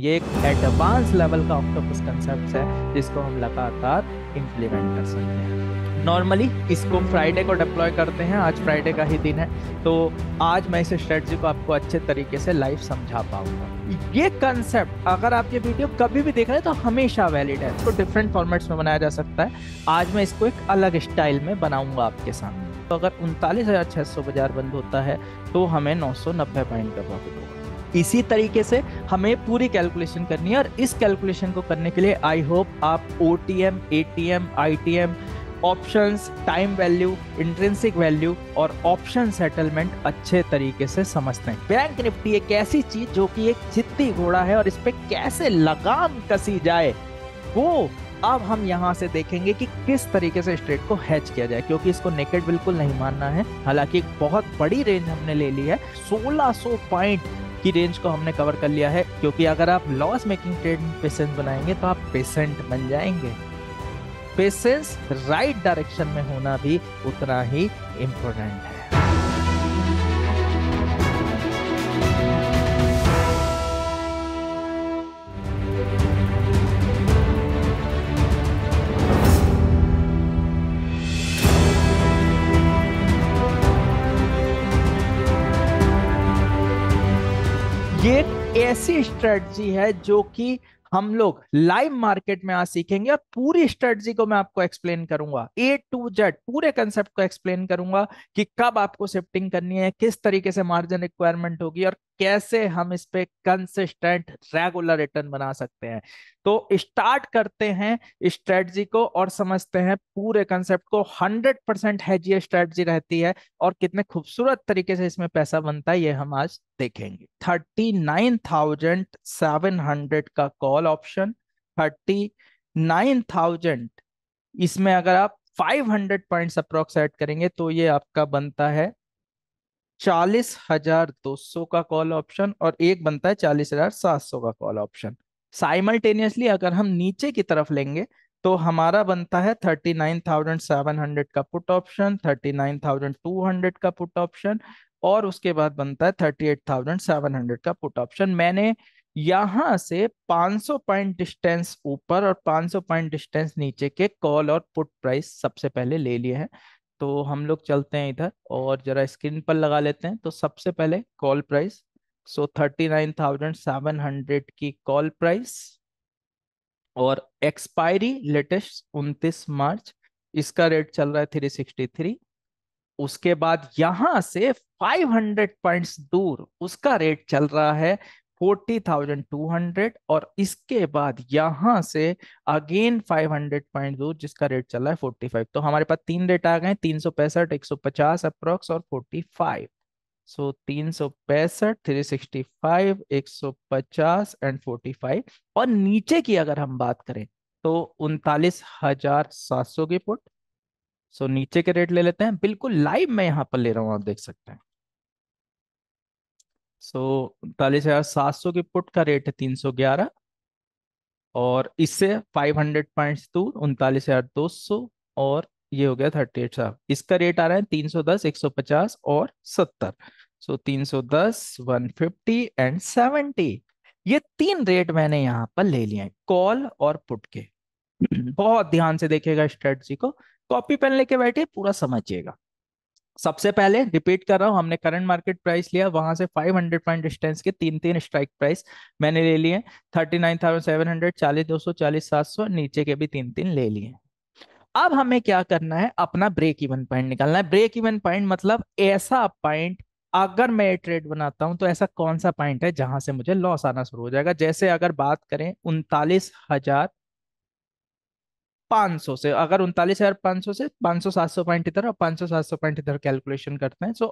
ये एक advance level का ऑक्टोपस कंसेप्ट है जिसको हम लगातार इम्प्लीमेंट कर सकते हैं नॉर्मली इसको फ्राइडे को डिप्लॉय करते हैं आज फ्राइडे का ही दिन है तो आज मैं इस स्ट्रेटजी को आपको अच्छे तरीके से लाइव समझा पाऊंगा ये कंसेप्ट अगर आप ये वीडियो कभी भी देख रहे हैं तो हमेशा वैलिड है इसको डिफरेंट फॉर्मेट्स में बनाया जा सकता है आज मैं इसको एक अलग स्टाइल में बनाऊंगा आपके सामने तो अगर उनतालीस हज़ार छह सौ बाजार बंद होता है तो हमें नौ सौ नब्बे पॉइंट का प्रॉफिट होगा इसी तरीके से हमें पूरी कैलकुलेशन करनी है और इस कैलकुलेशन को करने के लिए आई होप आप O T M A T M I T M options time value intrinsic value और ऑप्शन सेटलमेंट अच्छे तरीके से समझते हैं बैंक निफ्टी एक ऐसी चीज जो कि एक चित्ती घोड़ा है और इस पर कैसे लगाम कसी जाए वो अब हम यहाँ से देखेंगे कि किस तरीके से स्ट्रेट को हैच किया जाए क्योंकि इसको नेकेड बिल्कुल नहीं मानना है हालांकि एक बहुत बड़ी रेंज हमने ले ली है 1600 पॉइंट की रेंज को हमने कवर कर लिया है क्योंकि अगर आप लॉस मेकिंग ट्रेड में पेशेंस बनाएंगे तो आप पेशेंट बन जाएंगे पेशेंस राइट डायरेक्शन में होना भी उतना ही इम्पोर्टेंट है ये ऐसी स्ट्रेटजी है जो कि हम लोग लाइव मार्केट में आज सीखेंगे और पूरी स्ट्रेटजी को मैं आपको एक्सप्लेन करूंगा ए टू जेड पूरे कंसेप्ट को एक्सप्लेन करूंगा कि कब आपको शिफ्टिंग करनी है किस तरीके से मार्जिन रिक्वायरमेंट होगी और कैसे हम इस पे कंसिस्टेंट रेगुलर रिटर्न बना सकते हैं तो स्टार्ट करते हैं स्ट्रेटजी को और समझते हैं पूरे कंसेप्ट को 100 परसेंट हैजी स्ट्रेटजी रहती है और कितने खूबसूरत तरीके से इसमें पैसा बनता है ये हम आज देखेंगे thirty nine thousand seven hundred का call option thirty nine thousand इसमें अगर आप 500 पॉइंट्स अप्रोक्स एड करेंगे तो ये आपका बनता है चालीस हजार दो सौ का कॉल ऑप्शन और एक बनता है चालीस हजार सात सौ का कॉल ऑप्शन साइमल्टेनियसली अगर हम नीचे की तरफ लेंगे तो हमारा बनता है thirty nine thousand seven hundred का put option thirty nine thousand two hundred का पुट ऑप्शन और उसके बाद बनता है thirty eight thousand seven hundred का पुट ऑप्शन मैंने यहां से 500 पॉइंट डिस्टेंस ऊपर और 500 पॉइंट डिस्टेंस नीचे के कॉल और पुट प्राइस सबसे पहले ले लिए हैं तो हम लोग चलते हैं इधर और जरा स्क्रीन पर लगा लेते हैं तो सबसे पहले call price so thirty nine thousand seven hundred की कॉल प्राइस और एक्सपायरी लेटेस्ट उनतीस मार्च इसका रेट चल रहा है थ्री सिक्सटी थ्री उसके बाद यहां से फाइव हंड्रेड पॉइंट दूर उसका रेट चल रहा है फोर्टी थाउजेंड टू हंड्रेड और इसके बाद यहाँ से अगेन फाइव हंड्रेड पॉइंट दो जिसका रेट चल रहा है फोर्टी फाइव तो हमारे पास तीन रेट आ गए तीन सौ पैंसठ एक सौ पचास अप्रोक्स और फोर्टी फाइव सो तीन सौ पैंसठ थ्री सिक्सटी फाइव एक सौ पचास एंड फोर्टी फाइव और नीचे की अगर हम बात करें तो उनतालीस हजार सात सौ की फुट सो नीचे के रेट ले लेते हैं बिल्कुल लाइव मैं यहाँ पर ले रहा हूँ आप देख सकते हैं सो उनतालीस हजार सात सौ की पुट का रेट है तीन सौ ग्यारह और इससे फाइव हंड्रेड पॉइंट्स दूर उनतालीस हजार दो सौ और ये हो गया थर्टी एट साहब इसका रेट आ रहा है तीन सौ दस एक सौ पचास और सत्तर सो तीन सौ दस वन फिफ्टी एंड सेवेंटी ये तीन रेट मैंने यहाँ पर ले लिए कॉल और पुट के हम्म। बहुत ध्यान से देखिएगा स्ट्रेटजी को कॉपी पेन लेके बैठिए पूरा समझिएगा सबसे पहले रिपीट कर रहा हूं हमने करंट मार्केट प्राइस लिया वहां से 500 पॉइंट डिस्टेंस के तीन तीन स्ट्राइक प्राइस मैंने ले लिए 39,700 40,200 40,700 नीचे के भी तीन तीन ले लिए अब हमें क्या करना है अपना ब्रेक इवन पॉइंट निकालना है ब्रेक इवन पॉइंट मतलब ऐसा पॉइंट अगर मैं ट्रेड बनाता हूं तो ऐसा कौन सा पॉइंट है जहां से मुझे लॉस आना शुरू हो जाएगा जैसे अगर बात करें उनतालीस हजार पांच से अगर उनतालीस हजार पाँच सौ से 500 सौ पॉइंट इधर और सात सौ पॉइंट इधर कैलकुलेशन करते हैं सो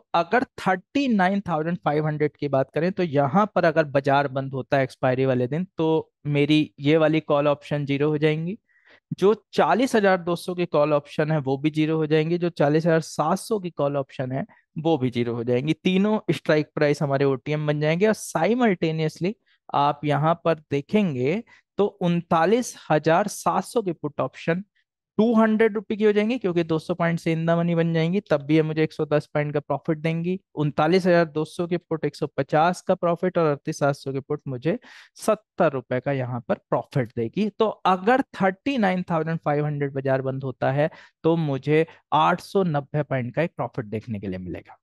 थाउजेंड फाइव हंड्रेड की बात करें तो यहाँ पर अगर बाजार बंद होता है एक्सपायरी वाले दिन तो मेरी ये वाली कॉल ऑप्शन जीरो हो जाएंगी जो चालीस हजार दो सौ की कॉल ऑप्शन है वो भी जीरो हो जाएंगी जो चालीस हजार सात सौ की कॉल ऑप्शन है वो भी जीरो हो जाएंगी तीनों स्ट्राइक प्राइस हमारे ओटीएम बन जाएंगे और साइमल्टेनियसली आप यहाँ पर देखेंगे तो उनतालीस हजार सात सौ के put option two hundred rupee की हो जाएंगे क्योंकि 200 पॉइंट से इंदा मनी बन जाएंगी तब भी ये मुझे 110 पॉइंट का प्रॉफिट देंगी उनतालीस हजार दो सौ के पुट 150 का प्रॉफिट और अड़तीस सात सौ के पुट मुझे सत्तर रुपए का यहाँ पर प्रॉफिट देगी तो अगर 39,500 बाजार बंद होता है तो मुझे 890 पॉइंट का एक प्रॉफिट देखने के लिए मिलेगा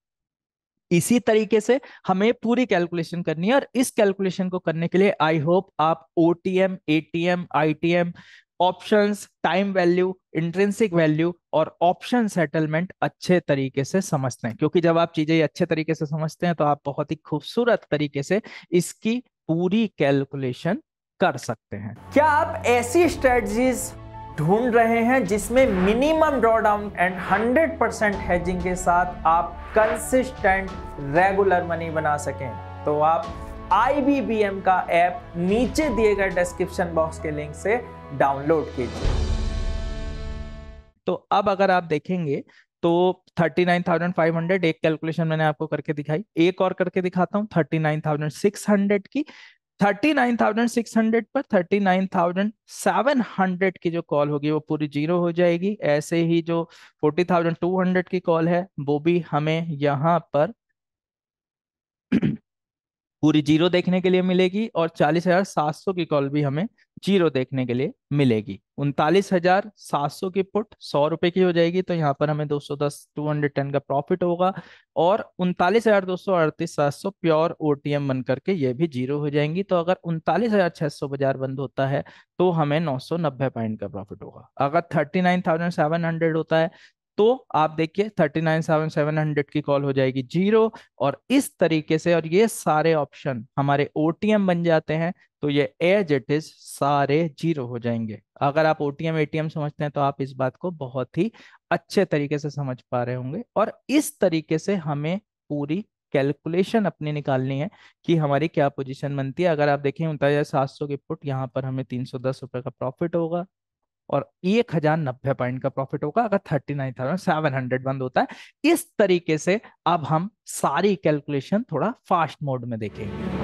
इसी तरीके से हमें पूरी कैलकुलेशन करनी है और इस कैलकुलेशन को करने के लिए आई होप आप O T M A T M I T M option time value intrinsic value और ऑप्शन सेटलमेंट अच्छे तरीके से समझते हैं क्योंकि जब आप चीजें अच्छे तरीके से समझते हैं तो आप बहुत ही खूबसूरत तरीके से इसकी पूरी कैलकुलेशन कर सकते हैं क्या आप ऐसी स्ट्रेटजीज ढूंढ रहे हैं जिसमें minimum drawdown and 100 percent hedging के साथ आप कंसिस्टेंट रेगुलर मनी बना सकें तो आप आई का ऐप नीचे दिए गए डिस्क्रिप्शन बॉक्स के लिंक से डाउनलोड कीजिए तो अब अगर आप देखेंगे तो 39,500 एक कैलकुलेशन मैंने आपको करके दिखाई एक और करके दिखाता हूँ 39,600 की thirty nine thousand six hundred पर thirty nine thousand seven hundred की जो कॉल होगी वो पूरी जीरो हो जाएगी ऐसे ही जो फोर्टी थाउजेंड टू हंड्रेड की कॉल है वो भी हमें यहाँ पर पूरी जीरो देखने के लिए मिलेगी और चालीस हजार सात सौ की कॉल भी हमें जीरो देखने के लिए मिलेगी उनतालीस हजार सात सौ की पुट सौ रुपए की हो जाएगी तो यहाँ पर हमें दो सौ दस टू हंड्रेड टेन का प्रॉफिट होगा और उनतालीस हजार दो सौ अड़तीस सात सौ प्योर ओटीएम बन करके ये भी जीरो हो जाएंगी तो अगर उनतालीस हजार छह सौ बाजार बंद होता है तो हमें नौ सौ नब्बे पॉइंट का प्रॉफिट होगा अगर thirty nine thousand seven hundred होता है तो आप देखिए thirty nine seven seven hundred की कॉल हो जाएगी जीरो और इस तरीके से और ये सारे ऑप्शन हमारे ओ बन जाते हैं तो ये एज इट इज सारे जीरो हो जाएंगे अगर आप ओटीएम एटीएम समझते हैं तो आप इस बात को बहुत ही अच्छे तरीके से समझ पा रहे होंगे और इस तरीके से हमें पूरी कैलकुलेशन अपनी निकालनी है कि हमारी क्या पोजीशन बनती है अगर आप देखें उनतालीस सात सौ की पुट यहाँ पर हमें तीन सौ दस रुपए का प्रॉफिट होगा और एक हजार नब्बे पॉइंट का प्रॉफिट होगा अगर thirty nine thousand seven hundred बंद होता है इस तरीके से अब हम सारी कैलकुलेशन थोड़ा फास्ट मोड में देखेंगे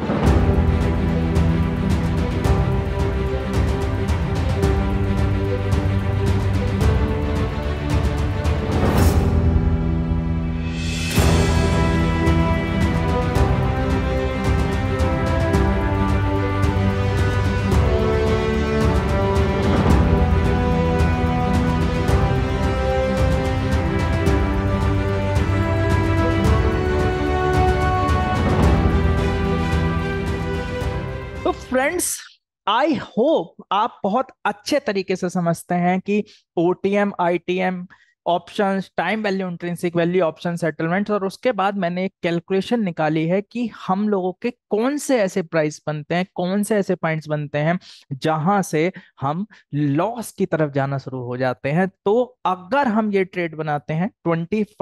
होप आप बहुत अच्छे तरीके से समझते हैं कि O T M I T M option time value intrinsic value option settlement और उसके बाद मैंने एक कैलकुलेशन निकाली है कि हम लोगों के कौन से ऐसे प्राइस बनते हैं कौन से ऐसे पॉइंट्स बनते हैं जहां से हम लॉस की तरफ जाना शुरू हो जाते हैं तो अगर हम ये ट्रेड बनाते हैं 25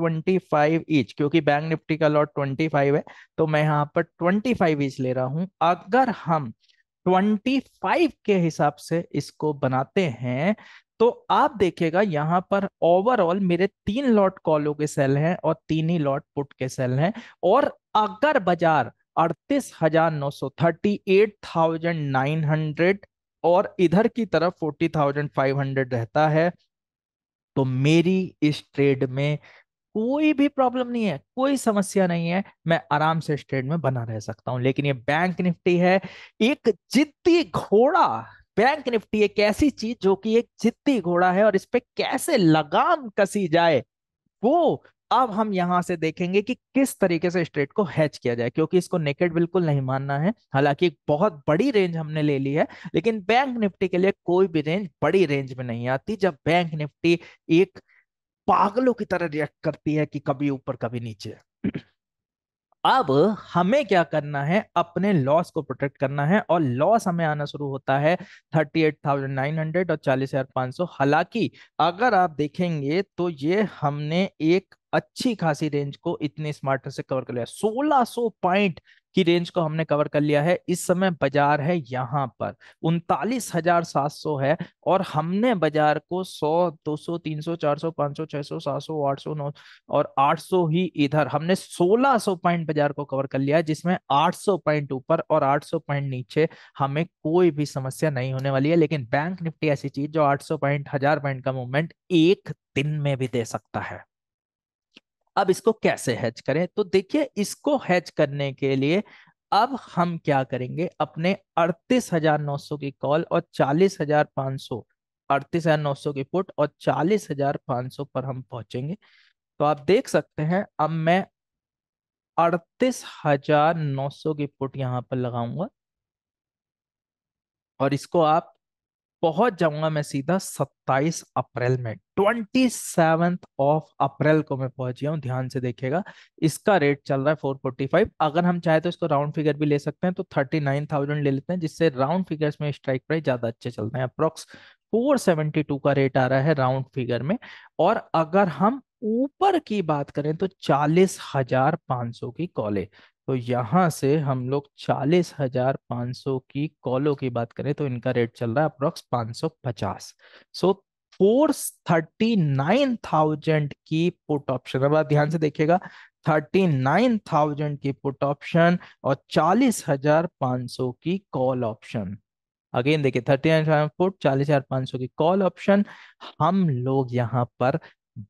25 ईच क्योंकि बैंक निफ्टी का लॉट 25 है तो मैं यहाँ पर 25 ईच ले रहा हूं अगर हम 25 के हिसाब से इसको बनाते हैं तो आप देखिएगा यहाँ पर ओवरऑल मेरे तीन लॉट कॉलों के सेल हैं और तीन ही लॉट पुट के सेल हैं और अगर बाजार अड़तीस हजार नौ सौ thirty eight thousand nine hundred और इधर की तरफ फोर्टी थाउजेंड फाइव हंड्रेड रहता है तो मेरी इस ट्रेड में कोई भी प्रॉब्लम नहीं है कोई समस्या नहीं है मैं आराम से स्टेट में बना रह सकता हूं लेकिन ये बैंक निफ्टी है एक जिद्दी घोड़ा बैंक निफ्टी एक ऐसी चीज जो कि एक जिद्दी घोड़ा है और इस पर कैसे लगाम कसी जाए वो अब हम यहां से देखेंगे कि किस तरीके से स्ट्रेट को हैच किया जाए क्योंकि इसको नेकेड बिल्कुल नहीं मानना है हालांकि एक बहुत बड़ी रेंज हमने ले ली है लेकिन बैंक निफ्टी के लिए कोई भी रेंज बड़ी रेंज में नहीं आती जब बैंक निफ्टी एक पागलों की तरह रिएक्ट करती है कि कभी ऊपर कभी नीचे अब हमें क्या करना है अपने लॉस को प्रोटेक्ट करना है और लॉस हमें आना शुरू होता है 38,900 और 40,500 हालांकि अगर आप देखेंगे तो ये हमने एक अच्छी खासी रेंज को इतने स्मार्टर से कवर कर लिया 1600 पॉइंट की रेंज को हमने कवर कर लिया है इस समय बाजार है यहाँ पर उनतालीस हजार सात सौ है और हमने बाजार को सौ दो सौ तीन सौ चार सौ पांच सौ छह सौ सात सौ आठ सौ नौ और आठ सौ ही इधर हमने सोलह सौ पॉइंट बाजार को कवर कर लिया है जिसमें आठ सौ पॉइंट ऊपर और आठ सौ पॉइंट नीचे हमें कोई भी समस्या नहीं होने वाली है लेकिन बैंक निफ्टी ऐसी चीज जो आठ सौ पॉइंट हजार पॉइंट का मूवमेंट एक दिन में भी दे सकता है अब इसको कैसे हैच करें तो देखिए इसको हैच करने के लिए अब हम क्या करेंगे अपने अड़तीस हजार नौ सौ की कॉल और चालीस हजार पाँच सौ अड़तीस हजार नौ सौ की पुट और चालीस हजार पाँच सौ पर हम पहुंचेंगे तो आप देख सकते हैं अब मैं अड़तीस हजार नौ सौ की पुट यहाँ पर लगाऊंगा और इसको आप पहुंच जाऊंगा मैं सीधा 27 अप्रैल में ट्वेंटी ऑफ अप्रैल को मैं पहुंच गया हूँ ध्यान से देखिएगा इसका रेट चल रहा है 445 अगर हम चाहे तो इसको राउंड फिगर भी ले सकते हैं तो 39,000 ले लेते हैं जिससे राउंड फिगर्स में स्ट्राइक प्राइस ज्यादा अच्छे चलते हैं अप्रोक्स 472 का रेट आ रहा है राउंड फिगर में और अगर हम ऊपर की बात करें तो चालीस हजार पांच सौ की कॉले तो यहाँ से हम लोग चालीस हजार पाँच सौ की कॉलों की बात करें तो इनका रेट चल रहा है अप्रोक्स पाँच सौ पचास so four thirty nine thousand की पुट ऑप्शन अब आप ध्यान से देखिएगा थर्टी नाइन थाउजेंड की पुट ऑप्शन और चालीस हजार पाँच सौ की कॉल ऑप्शन अगेन देखिए थर्टी नाइन थाउजेंड फुट चालीस हजार पाँच सौ की कॉल ऑप्शन हम लोग यहाँ पर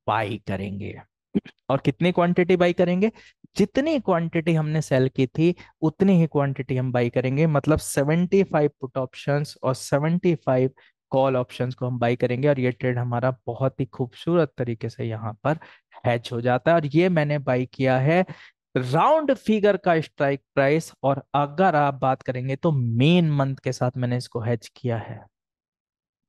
बाई करेंगे और कितनी क्वांटिटी बाई करेंगे जितनी क्वांटिटी हमने सेल की थी उतनी ही क्वांटिटी हम बाई करेंगे मतलब 75 पुट ऑप्शंस और 75 कॉल ऑप्शंस को हम बाई करेंगे और ये ट्रेड हमारा बहुत ही खूबसूरत तरीके से यहाँ पर हैच हो जाता है और ये मैंने बाई किया है राउंड फिगर का स्ट्राइक प्राइस और अगर आप बात करेंगे तो मेन मंथ के साथ मैंने इसको हैच किया है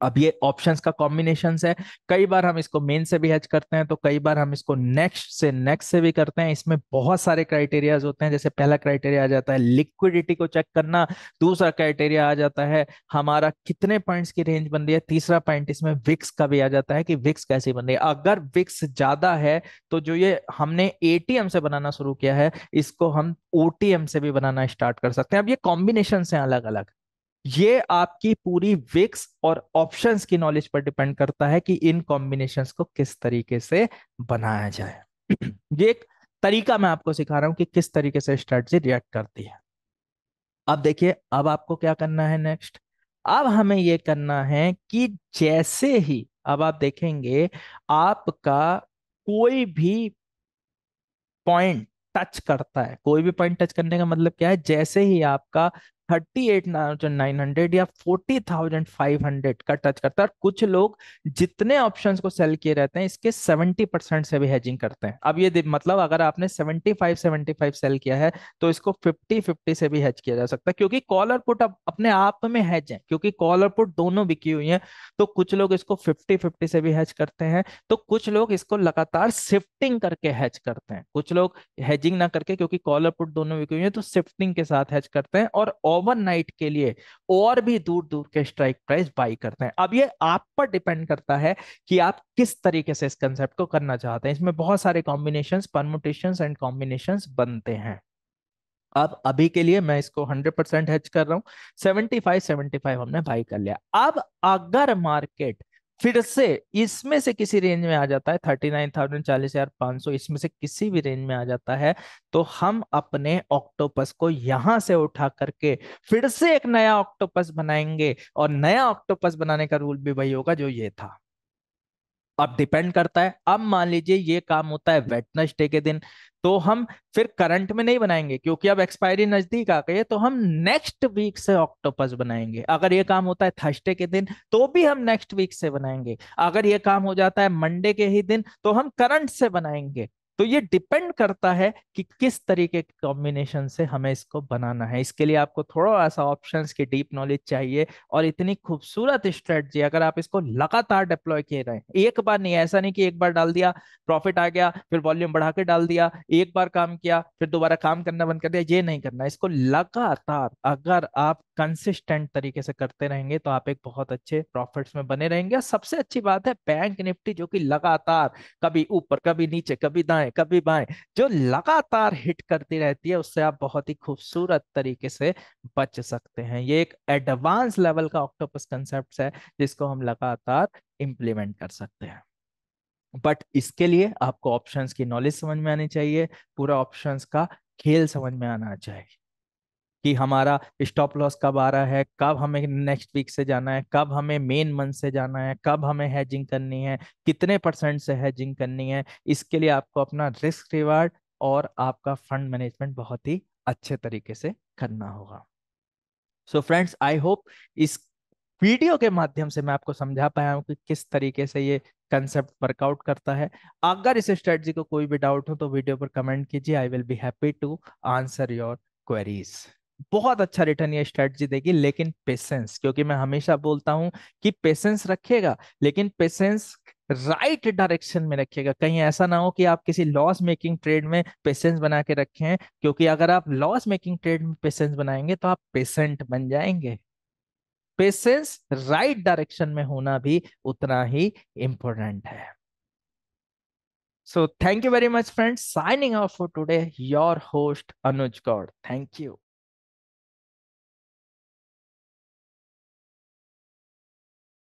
अब ये ऑप्शंस का कॉम्बिनेशन है कई बार हम इसको मेन से भी हैच करते हैं तो कई बार हम इसको नेक्स्ट से नेक्स्ट से भी करते हैं इसमें बहुत सारे क्राइटेरियाज होते हैं जैसे पहला क्राइटेरिया आ जाता है लिक्विडिटी को चेक करना दूसरा क्राइटेरिया आ जाता है हमारा कितने पॉइंट्स की रेंज बन रही है तीसरा पॉइंट इसमें विक्स का भी आ जाता है कि विक्स कैसी बन रही है अगर विक्स ज्यादा है तो जो ये हमने ए से बनाना शुरू किया है इसको हम ओ से भी बनाना स्टार्ट कर सकते हैं अब ये कॉम्बिनेशन है अलग अलग ये आपकी पूरी विक्स और ऑप्शंस की नॉलेज पर डिपेंड करता है कि इन कॉम्बिनेशन को किस तरीके से बनाया जाए ये एक तरीका मैं आपको सिखा रहा हूं कि किस तरीके से स्ट्रेटजी रिएक्ट करती है अब देखिए अब आपको क्या करना है नेक्स्ट अब हमें ये करना है कि जैसे ही अब आप देखेंगे आपका कोई भी पॉइंट टच करता है कोई भी पॉइंट टच करने का मतलब क्या है जैसे ही आपका थर्टी एट नाइन हंड्रेड या फोर्टी थाउजेंड फाइव हंड्रेड का टच करता है और कुछ लोग जितने ऑप्शन को सेल किए रहते हैं इसके सेवेंटी परसेंट से भी हेजिंग करते हैं अब ये मतलब अगर आपने seventy five seventy five sell किया है तो इसको फिफ्टी फिफ्टी से भी हेज किया जा सकता है क्योंकि कॉल और पुट अपने आप में हेज है क्योंकि कॉल और पुट दोनों बिकी हुई है तो कुछ लोग इसको फिफ्टी फिफ्टी से भी हेज करते हैं तो कुछ लोग इसको लगातार शिफ्टिंग करके हैज करते हैं कुछ लोग हेजिंग ना करके क्योंकि कॉल और पुट दोनों बिकी हुई है तो शिफ्टिंग के साथ हैज करते हैं और नाइट के लिए और भी दूर दूर के स्ट्राइक प्राइस बाई करते हैं अब ये आप पर डिपेंड करता है कि आप किस तरीके से इस कंसेप्ट को करना चाहते हैं इसमें बहुत सारे कॉम्बिनेशन परमोटेशन एंड कॉम्बिनेशन बनते हैं अब अभी के लिए मैं इसको 100 हेज कर रहा हूं 75 75 हमने बाई कर लिया अब अगर मार्केट फिर से इसमें से किसी रेंज में आ जाता है थर्टी नाइन थाउजेंड चालीस हजार पांच सौ इसमें से किसी भी रेंज में आ जाता है तो हम अपने ऑक्टोपस को यहां से उठा करके फिर से एक नया ऑक्टोपस बनाएंगे और नया ऑक्टोपस बनाने का रूल भी वही होगा जो ये था अब डिपेंड करता है अब मान लीजिए ये काम होता है वेटनसडे के दिन तो हम फिर करंट में नहीं बनाएंगे क्योंकि अब एक्सपायरी नजदीक आ गई है तो हम नेक्स्ट वीक से ऑक्टोपस बनाएंगे अगर ये काम होता है थर्सडे के दिन तो भी हम नेक्स्ट वीक से बनाएंगे अगर ये काम हो जाता है मंडे के ही दिन तो हम करंट से बनाएंगे तो ये डिपेंड करता है कि किस तरीके के कॉम्बिनेशन से हमें इसको बनाना है इसके लिए आपको थोड़ा सा ऑप्शन की डीप नॉलेज चाहिए और इतनी खूबसूरत स्ट्रेटजी अगर आप इसको लगातार डिप्लॉय किए रहे एक बार नहीं ऐसा नहीं कि एक बार डाल दिया प्रॉफिट आ गया फिर वॉल्यूम बढ़ा के डाल दिया एक बार काम किया फिर दोबारा काम करना बंद कर दिया ये नहीं करना इसको लगातार अगर आप कंसिस्टेंट तरीके से करते रहेंगे तो आप एक बहुत अच्छे प्रॉफिट्स में बने रहेंगे सबसे अच्छी बात है बैंक निफ्टी जो कि लगातार कभी ऊपर कभी नीचे कभी दाएं बाएं कभी बाएं जो लगातार हिट करती रहती है उससे आप बहुत ही खूबसूरत तरीके से बच सकते हैं ये एक एडवांस लेवल का ऑक्टोपस कंसेप्ट है जिसको हम लगातार इम्प्लीमेंट कर सकते हैं बट इसके लिए आपको ऑप्शंस की नॉलेज समझ में आनी चाहिए पूरा ऑप्शंस का खेल समझ में आना चाहिए कि हमारा स्टॉप लॉस कब आ रहा है कब हमें नेक्स्ट वीक से जाना है कब हमें मेन मंथ से जाना है कब हमें हैजिंग करनी है कितने परसेंट से हैजिंग करनी है इसके लिए आपको अपना रिस्क रिवार्ड और आपका फंड मैनेजमेंट बहुत ही अच्छे तरीके से करना होगा सो फ्रेंड्स आई होप इस वीडियो के माध्यम से मैं आपको समझा पाया हूँ कि किस तरीके से ये कंसेप्ट वर्कआउट करता है अगर इस स्ट्रेटजी को कोई भी डाउट हो तो वीडियो पर कमेंट कीजिए I will be happy to answer your queries बहुत अच्छा रिटर्न ये स्ट्रेटजी देगी लेकिन पेशेंस क्योंकि मैं हमेशा बोलता हूं कि पेशेंस रखेगा लेकिन पेशेंस राइट डायरेक्शन में रखिएगा कहीं ऐसा ना हो कि आप किसी लॉस मेकिंग ट्रेड में पेशेंस बना के रखें क्योंकि अगर आप लॉस मेकिंग ट्रेड में पेशेंस बनाएंगे तो आप पेशेंट बन जाएंगे पेशेंस राइट डायरेक्शन में होना भी उतना ही इम्पोर्टेंट है so thank you very much friends signing off for today your host Anuj Gaur thank you